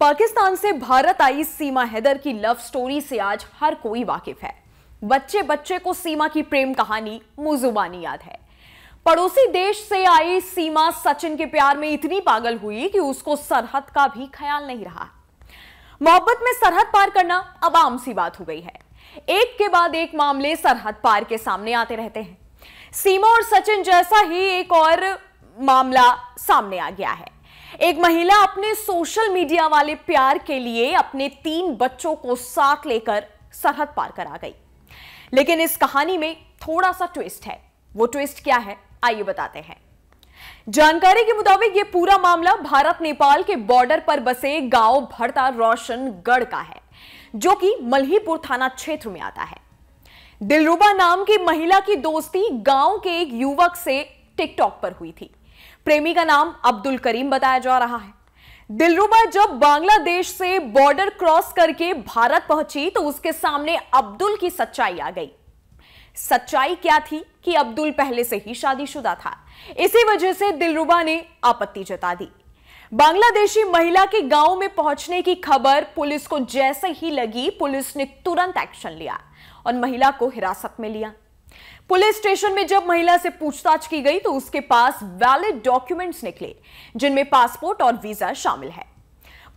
पाकिस्तान से भारत आई सीमा हैदर की love story से आज हर कोई वाकिफ है बच्चे बच्चे को सीमा की प्रेम कहानी मुजुबानी याद है पड़ोसी देश से आई सीमा सचिन के प्यार में इतनी पागल हुई कि उसको सरहद का भी ख्याल नहीं रहा मोहब्बत में सरहद पार करना अब आम सी बात हो गई है एक के बाद एक मामले सरहद पार के सामने आते रहते हैं सीमा और सचिन जैसा ही एक और मामला सामने आ गया है एक महिला अपने सोशल मीडिया वाले प्यार के लिए अपने तीन बच्चों को साथ लेकर सरहद पार करा गई लेकिन इस कहानी में थोड़ा सा ट्विस्ट है वो ट्विस्ट क्या है आइए बताते हैं जानकारी के मुताबिक यह पूरा मामला भारत नेपाल के बॉर्डर पर बसे गांव भरता रोशनगढ़ का है जो कि मल्हीपुर थाना क्षेत्र में आता है दिलरुबा नाम की महिला की दोस्ती गांव के एक युवक से टिकटॉक पर हुई थी प्रेमी का नाम अब्दुल करीम बताया जा रहा है दिलरुबा जब बांग्लादेश से बॉर्डर क्रॉस करके भारत पहुंची तो उसके सामने अब्दुल की सच्चाई आ गई सच्चाई क्या थी कि अब्दुल पहले से ही शादीशुदा था इसी वजह से दिलरुबा ने आपत्ति जता दी बांग्लादेशी महिला के गांव में पहुंचने की खबर पुलिस को जैसे ही लगी पुलिस ने तुरंत एक्शन लिया और महिला को हिरासत में लिया पुलिस स्टेशन में जब महिला से पूछताछ की गई तो उसके पास वैलिड डॉक्यूमेंट्स निकले जिनमें पासपोर्ट और वीजा शामिल है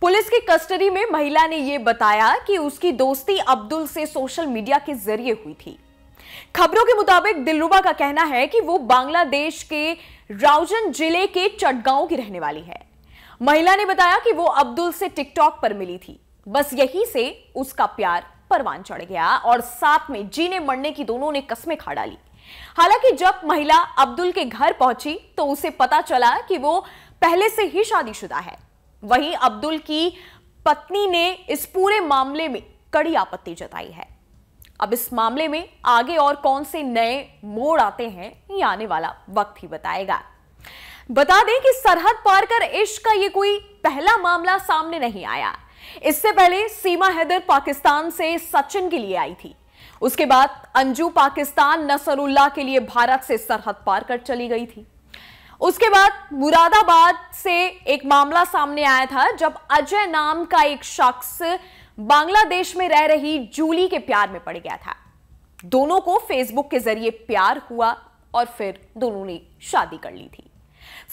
पुलिस की कस्टडी में महिला ने यह बताया कि उसकी दोस्ती अब्दुल से सोशल मीडिया के जरिए हुई थी खबरों के मुताबिक दिलरुबा का कहना है कि वो बांग्लादेश के राउजन जिले के चटगांव की रहने वाली है महिला ने बताया कि वो अब्दुल से टिकटॉक पर मिली थी बस यही से उसका प्यार परवान चढ़ गया और साथ में जीने मरने की दोनों ने कस्में खा डाली हालांकि जब महिला अब्दुल के घर पहुंची तो उसे पता चला कि वो पहले से ही शादीशुदा है वहीं अब्दुल की पत्नी ने इस पूरे मामले में कड़ी आपत्ति जताई है अब इस मामले में आगे और कौन से नए मोड़ आते हैं ये आने वाला वक्त ही बताएगा बता दें कि सरहद पार कर इश्क का ये कोई पहला मामला सामने नहीं आया इससे पहले सीमा हैदर पाकिस्तान से सचिन के लिए आई थी उसके बाद अंजू पाकिस्तान नसरुल्ला के लिए भारत से सरहद पार कर चली गई थी उसके बाद मुरादाबाद से एक मामला सामने आया था जब अजय नाम का एक शख्स बांग्लादेश में रह रही जूली के प्यार में पड़ गया था दोनों को फेसबुक के जरिए प्यार हुआ और फिर दोनों ने शादी कर ली थी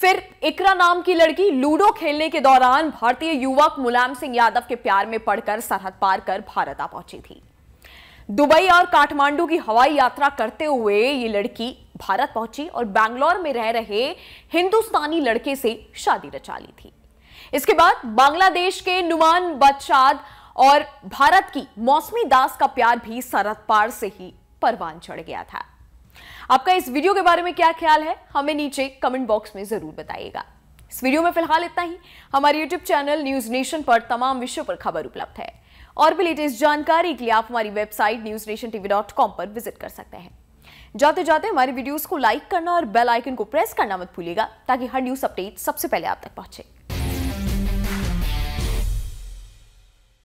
फिर इकरा नाम की लड़की लूडो खेलने के दौरान भारतीय युवक मुलायम सिंह यादव के प्यार में पड़कर सरहद पार कर भारत आ पहुंची थी दुबई और काठमांडू की हवाई यात्रा करते हुए ये लड़की भारत पहुंची और बैंगलोर में रह रहे हिंदुस्तानी लड़के से शादी रचा ली थी इसके बाद बांग्लादेश के नुमान बदशाद और भारत की मौसमी दास का प्यार भी सरहद पार से ही परवान चढ़ गया था आपका इस वीडियो के बारे में क्या ख्याल है हमें नीचे कमेंट बॉक्स में जरूर बताइएगा इस वीडियो में फिलहाल इतना ही हमारे यूट्यूब चैनल न्यूज नेशन पर तमाम विषयों पर खबर उपलब्ध है और भी लेटेस्ट जानकारी के लिए आप हमारी website News Nation TV dot com पर विजिट कर सकते हैं जाते जाते हमारी वीडियोस को लाइक करना और बेल आइकन को प्रेस करना मत भूलिएगा ताकि हर न्यूज अपडेट सबसे पहले आप तक पहुंचे